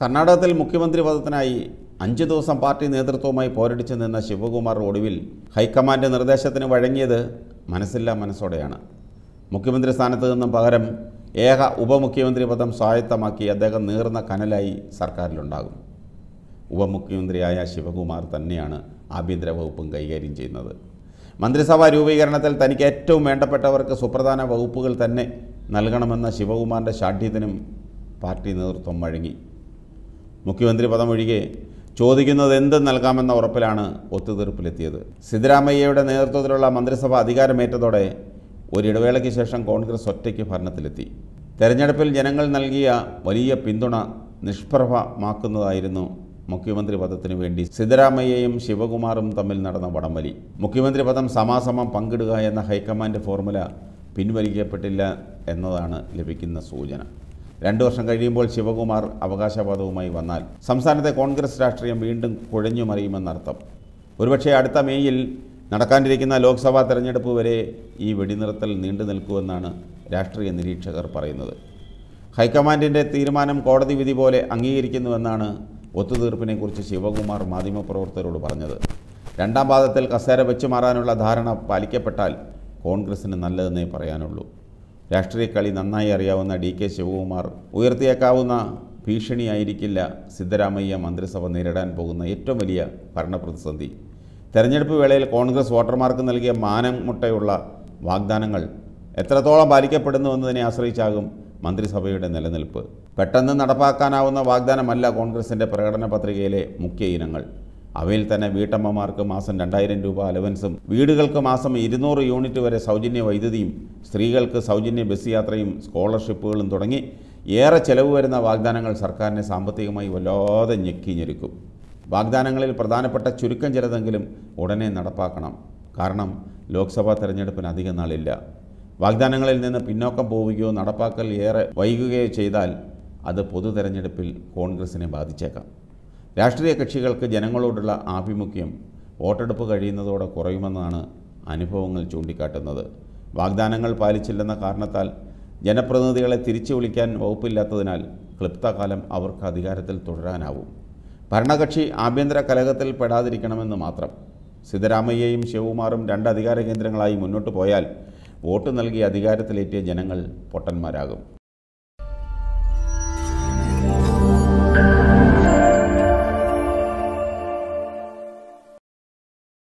കർണാടകത്തിൽ മുഖ്യമന്ത്രി പദത്തിനായി അഞ്ച് ദിവസം പാർട്ടി നേതൃത്വവുമായി പോരടിച്ചു നിന്ന ശിവകുമാർ ഒടുവിൽ ഹൈക്കമാൻഡ് നിർദ്ദേശത്തിന് വഴങ്ങിയത് മനസ്സില്ലാ മനസ്സോടെയാണ് മുഖ്യമന്ത്രി സ്ഥാനത്ത് നിന്നും പകരം ഏക ഉപമുഖ്യമന്ത്രി പദം സ്വായത്തമാക്കി അദ്ദേഹം നീർന്ന കനലായി സർക്കാരിലുണ്ടാകും ഉപമുഖ്യമന്ത്രിയായ ശിവകുമാർ തന്നെയാണ് ആഭ്യന്തര വകുപ്പും കൈകാര്യം ചെയ്യുന്നത് മന്ത്രിസഭാ രൂപീകരണത്തിൽ തനിക്ക് ഏറ്റവും വേണ്ടപ്പെട്ടവർക്ക് സുപ്രധാന വകുപ്പുകൾ തന്നെ നൽകണമെന്ന ശിവകുമാറിൻ്റെ ശാഠ്യത്തിനും പാർട്ടി നേതൃത്വം വഴങ്ങി മുഖ്യമന്ത്രി പദമൊഴികെ ചോദിക്കുന്നത് എന്ത് നൽകാമെന്ന ഉറപ്പിലാണ് ഒത്തുതീർപ്പിലെത്തിയത് സിദ്ധരാമയ്യയുടെ നേതൃത്വത്തിലുള്ള മന്ത്രിസഭ അധികാരമേറ്റതോടെ ഒരിടവേളയ്ക്ക് ശേഷം കോൺഗ്രസ് ഒറ്റയ്ക്ക് ഭരണത്തിലെത്തി തെരഞ്ഞെടുപ്പിൽ ജനങ്ങൾ നൽകിയ വലിയ പിന്തുണ നിഷ്പ്രഭമാക്കുന്നതായിരുന്നു മുഖ്യമന്ത്രി പദത്തിനു വേണ്ടി സിദ്ധരാമയ്യയും ശിവകുമാറും തമ്മിൽ നടന്ന വടംവലി മുഖ്യമന്ത്രി പദം സമാസമം പങ്കിടുക എന്ന ഹൈക്കമാൻഡ് ഫോർമുല പിൻവലിക്കപ്പെട്ടില്ല എന്നതാണ് ലഭിക്കുന്ന സൂചന രണ്ടു വർഷം കഴിയുമ്പോൾ ശിവകുമാർ അവകാശവാദവുമായി വന്നാൽ സംസ്ഥാനത്തെ കോൺഗ്രസ് രാഷ്ട്രീയം വീണ്ടും കുഴഞ്ഞു മറിയുമെന്നർത്ഥം ഒരുപക്ഷെ അടുത്ത മേയിൽ നടക്കാനിരിക്കുന്ന ലോക്സഭാ തെരഞ്ഞെടുപ്പ് വരെ ഈ വെടിനിർത്തൽ നീണ്ടു നിൽക്കുമെന്നാണ് രാഷ്ട്രീയ നിരീക്ഷകർ പറയുന്നത് ഹൈക്കമാൻഡിൻ്റെ തീരുമാനം കോടതി വിധി പോലെ അംഗീകരിക്കുന്നുവെന്നാണ് ഒത്തുതീർപ്പിനെക്കുറിച്ച് ശിവകുമാർ മാധ്യമപ്രവർത്തകരോട് പറഞ്ഞത് രണ്ടാം പാദത്തിൽ കസേര വെച്ചു മാറാനുള്ള ധാരണ പാലിക്കപ്പെട്ടാൽ കോൺഗ്രസിന് നല്ലതെന്നേ പറയാനുള്ളൂ രാഷ്ട്രീയ കളി നന്നായി അറിയാവുന്ന ഡി കെ ശിവകുമാർ ഉയർത്തിയേക്കാവുന്ന ഭീഷണിയായിരിക്കില്ല സിദ്ധരാമയ്യ മന്ത്രിസഭ നേരിടാൻ പോകുന്ന ഏറ്റവും വലിയ ഭരണപ്രതിസന്ധി തെരഞ്ഞെടുപ്പ് വേളയിൽ കോൺഗ്രസ് വോട്ടർമാർക്ക് നൽകിയ മാനം മുട്ടയുള്ള വാഗ്ദാനങ്ങൾ എത്രത്തോളം പാലിക്കപ്പെടുന്നുവെന്നതിനെ ആശ്രയിച്ചാകും മന്ത്രിസഭയുടെ നിലനിൽപ്പ് പെട്ടെന്ന് നടപ്പാക്കാനാവുന്ന വാഗ്ദാനമല്ല കോൺഗ്രസിൻ്റെ പ്രകടന പത്രികയിലെ മുഖ്യ ഇനങ്ങൾ അവയിൽ തന്നെ വീട്ടമ്മമാർക്ക് മാസം രണ്ടായിരം രൂപ അലവൻസും വീടുകൾക്ക് മാസം ഇരുന്നൂറ് യൂണിറ്റ് വരെ സൗജന്യ വൈദ്യുതിയും സ്ത്രീകൾക്ക് സൗജന്യ ബസ് യാത്രയും സ്കോളർഷിപ്പുകളും തുടങ്ങി ഏറെ ചെലവ് വരുന്ന വാഗ്ദാനങ്ങൾ സർക്കാരിനെ സാമ്പത്തികമായി വല്ലാതെ ഞെക്കിഞ്ഞെരുക്കും വാഗ്ദാനങ്ങളിൽ പ്രധാനപ്പെട്ട ചുരുക്കം ചിലതെങ്കിലും ഉടനെ നടപ്പാക്കണം കാരണം ലോക്സഭാ തെരഞ്ഞെടുപ്പിന് അധിക നാളില്ല വാഗ്ദാനങ്ങളിൽ നിന്ന് പിന്നോക്കം പോവുകയോ നടപ്പാക്കൽ ഏറെ വൈകുകയോ ചെയ്താൽ അത് പൊതു തെരഞ്ഞെടുപ്പിൽ കോൺഗ്രസിനെ ബാധിച്ചേക്കാം രാഷ്ട്രീയ കക്ഷികൾക്ക് ജനങ്ങളോടുള്ള ആഭിമുഖ്യം വോട്ടെടുപ്പ് കഴിയുന്നതോടെ കുറയുമെന്നാണ് അനുഭവങ്ങൾ ചൂണ്ടിക്കാട്ടുന്നത് വാഗ്ദാനങ്ങൾ പാലിച്ചില്ലെന്ന കാരണത്താൽ ജനപ്രതിനിധികളെ തിരിച്ചു വിളിക്കാൻ വകുപ്പില്ലാത്തതിനാൽ ക്ലിപ്തകാലം അവർക്ക് അധികാരത്തിൽ തുടരാനാവും ഭരണകക്ഷി ആഭ്യന്തര കലഹത്തിൽ പെടാതിരിക്കണമെന്ന് മാത്രം സിദ്ധരാമയ്യയും ശിവകുമാറും രണ്ട് അധികാര കേന്ദ്രങ്ങളായി മുന്നോട്ട് പോയാൽ വോട്ട് നൽകി അധികാരത്തിലേറ്റിയ ജനങ്ങൾ പൊട്ടന്മാരാകും